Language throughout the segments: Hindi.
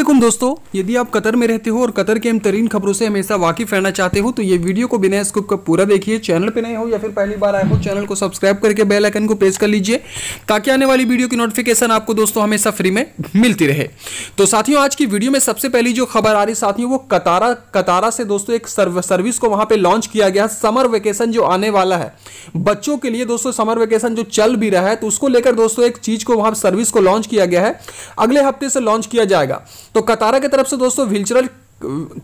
असलम दोस्तों यदि आप कतर में रहते हो और कतर के हम तरीन खबरों से हमेशा वाकिफ रहना चाहते हो तो ये वीडियो को बिना स्कूप का पूरा देखिए चैनल पे नए हो या फिर पहली बार आए हो चैनल को सब्सक्राइब करके बेल आइकन को प्रेस कर लीजिए ताकि आने वाली वीडियो की नोटिफिकेशन आपको दोस्तों हमेशा फ्री में मिलती रहे तो साथियों आज की वीडियो में सबसे पहली जो खबर आ रही साथियों वो कतारा कतारा से दोस्तों एक सर्विस को वहाँ पर लॉन्च किया गया समर वेकेशन जो आने वाला है बच्चों के लिए दोस्तों समर वेकेशन जो चल भी रहा है तो उसको लेकर दोस्तों एक चीज़ को वहाँ सर्विस को लॉन्च किया गया है अगले हफ्ते से लॉन्च किया जाएगा तो कतारा की तरफ से दोस्तों विल्चरल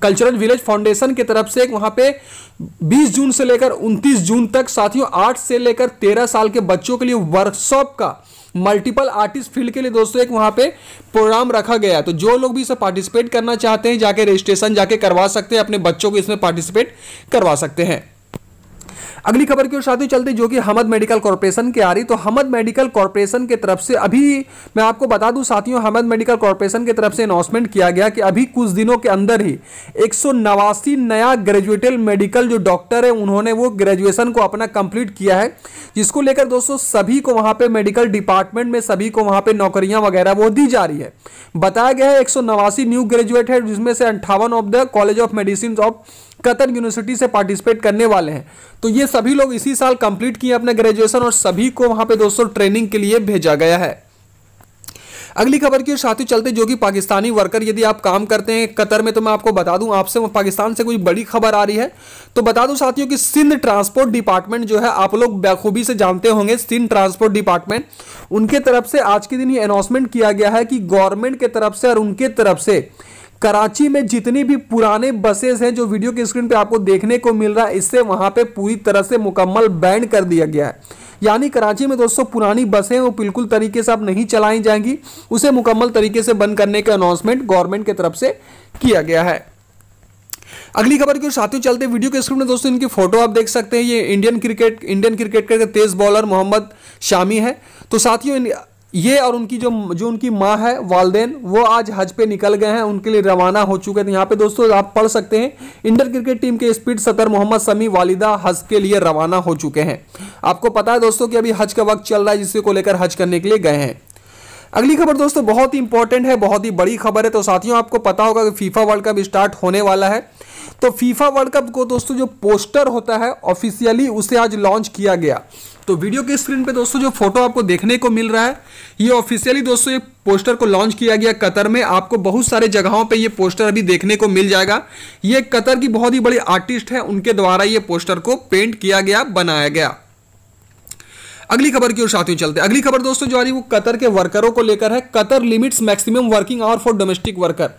कल्चरल विलेज फाउंडेशन की तरफ से एक पे 20 जून से लेकर 29 जून तक साथियों 8 से लेकर 13 साल के बच्चों के लिए वर्कशॉप का मल्टीपल आर्टिस्ट फील्ड के लिए दोस्तों एक वहां पे प्रोग्राम रखा गया तो जो लोग भी इसे पार्टिसिपेट करना चाहते हैं जाके रजिस्ट्रेशन जाके करवा सकते हैं अपने बच्चों को इसमें पार्टिसिपेट करवा सकते हैं अगली खबर की ओर साथ ही चलते जो कि हमद मेडिकल कॉर्पोरेशन की आ रही तो हमद मेडिकल कॉर्पोरेशन की तरफ से अभी मैं आपको बता दूं साथियों हमद मेडिकल कॉर्पोरेशन की तरफ से अनाउंसमेंट किया गया कि अभी कुछ दिनों के अंदर ही एक नया ग्रेजुएटेड मेडिकल जो डॉक्टर है उन्होंने वो ग्रेजुएशन को अपना कंप्लीट किया है जिसको लेकर दोस्तों सभी को वहां पर मेडिकल डिपार्टमेंट में सभी को वहां पर नौकरियां वगैरह वो दी जा रही है बताया गया है एक न्यू ग्रेजुएट है जिसमें से अंठावन of the college of medicine of Qatar university से पार्टिसिपेट करने वाले हैं तो ये सभी लोग इसी साल कंप्लीट किए अपने ग्रेजुएशन और सभी को वहां पे दोस्तों ट्रेनिंग के लिए भेजा गया है अगली खबर की ही चलते जो कि पाकिस्तानी वर्कर यदि आप काम करते हैं कतर में तो मैं आपको बता दूं आपसे पाकिस्तान से कोई बड़ी खबर आ रही है तो बता दूं साथियों कि सिंध ट्रांसपोर्ट डिपार्टमेंट जो है आप लोग बेखूबी से जानते होंगे सिंध ट्रांसपोर्ट डिपार्टमेंट उनके तरफ से आज के दिन ये अनाउंसमेंट किया गया है कि गवर्नमेंट के तरफ से और उनके तरफ से कराची में जितनी भी पुराने बसेस हैं जो वीडियो की स्क्रीन पे आपको देखने को मिल रहा है इससे वहाँ पे पूरी तरह से मुकम्मल बैन कर दिया गया है यानी कराची में दोस्तों पुरानी बसें वो बिल्कुल तरीके से अब नहीं चलाई जाएंगी उसे मुकम्मल तरीके से बंद करने का अनाउंसमेंट गवर्नमेंट की तरफ से किया गया है अगली खबर की साथियों चलते वीडियो के स्क्रीन में दोस्तों इनकी फोटो आप देख सकते हैं ये इंडियन क्रिकेट इंडियन क्रिकेट के तेज बॉलर मोहम्मद शामी है तो साथियों ये और उनकी जो जो उनकी माँ है वालदेन वो आज हज पे निकल गए हैं उनके लिए रवाना हो चुके हैं तो यहाँ पे दोस्तों आप पढ़ सकते हैं इंटर क्रिकेट टीम के स्पीड सतर मोहम्मद समी वालिदा हज के लिए रवाना हो चुके हैं आपको पता है दोस्तों कि अभी हज का वक्त चल रहा है जिसको लेकर हज करने के लिए गए हैं अगली खबर दोस्तों बहुत ही इंपॉर्टेंट है बहुत ही बड़ी खबर है तो साथियों आपको पता होगा कि फीफा वर्ल्ड कप स्टार्ट होने वाला है तो फीफा वर्ल्ड कप को दोस्तों जो पोस्टर होता है ऑफिशियली उसे आज लॉन्च किया गया तो वीडियो की स्क्रीन पे दोस्तों जो फोटो आपको देखने को मिल रहा है ये ऑफिशियली दोस्तों ये पोस्टर को लॉन्च किया गया कतर में आपको बहुत सारे जगहों पे ये पोस्टर अभी देखने को मिल जाएगा ये कतर की बहुत ही बड़ी आर्टिस्ट है उनके द्वारा ये पोस्टर को पेंट किया गया बनाया गया अगली खबर की ओर साथियों चलते अगली खबर दोस्तों जो आ रही है वो कतर के वर्करों को लेकर है Qatar limits maximum working hour for domestic worker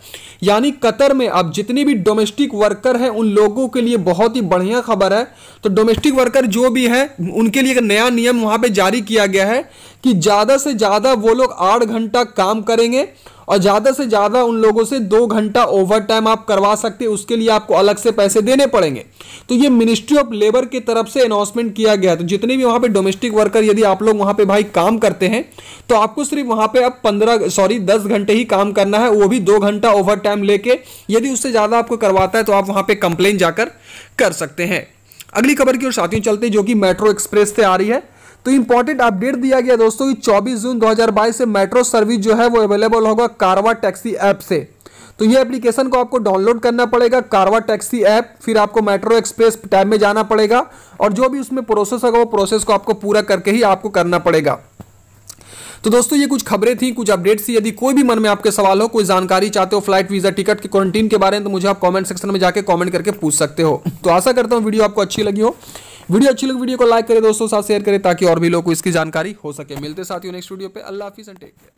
यानी कतर में अब जितने भी डोमेस्टिक वर्कर हैं उन लोगों के लिए बहुत ही बढ़िया खबर है तो डोमेस्टिक वर्कर जो भी है उनके लिए एक नया नियम वहां पर जारी किया गया है कि ज़्यादा से ज़्यादा वो लोग आठ घंटा काम करेंगे और ज़्यादा से ज़्यादा उन लोगों से दो घंटा ओवर टाइम आप करवा सकते हैं उसके लिए आपको अलग से पैसे देने पड़ेंगे तो ये मिनिस्ट्री ऑफ लेबर की तरफ से अनाउंसमेंट किया गया तो जितने भी वहाँ पर डोमेस्टिक वर्कर यदि आप लोग वहाँ पर भाई काम करते हैं तो आपको सिर्फ वहाँ पर अब पंद्रह सॉरी दस घंटे ही काम करना है वो भी दो घंटा ओवर टाइम लेके यदि उससे ज़्यादा आपको करवाता है तो आप वहाँ पर कंप्लेन जाकर कर सकते हैं अगली खबर की ओर साथियों चलते जो कि मेट्रो एक्सप्रेस से आ रही है तो इंपॉर्टेंट अपडेट दिया गया दोस्तों कि 24 जून 2022 से मेट्रो सर्विस जो है वो अवेलेबल होगा कारवा टैक्सी ऐप से तो ये एप्लीकेशन को आपको डाउनलोड करना पड़ेगा कारवा टैक्सी ऐप फिर आपको मेट्रो एक्सप्रेस टाइम में जाना पड़ेगा और जो भी उसमें प्रोसेस होगा वो प्रोसेस को आपको पूरा करके ही आपको करना पड़ेगा तो दोस्तों ये कुछ खबरें थी कुछ अपडेट्स थी यदि कोई भी मन में आपके सवाल हो कोई जानकारी चाहते हो फ्लाइट वीज़ा टिकट के क्वारंटीन के बारे में तो मुझे आप कमेंट सेक्शन में जाके कमेंट करके पूछ सकते हो तो आशा करता हूँ वीडियो आपको अच्छी लगी हो वीडियो अच्छी लगी वीडियो को लाइक करें दोस्तों साथ शेयर करें ताकि और भी लोग को इसकी जानकारी हो सके मिलते साथियों नेक्स्ट वीडियो पे अल्लाह हाफिज एंड टेक केयर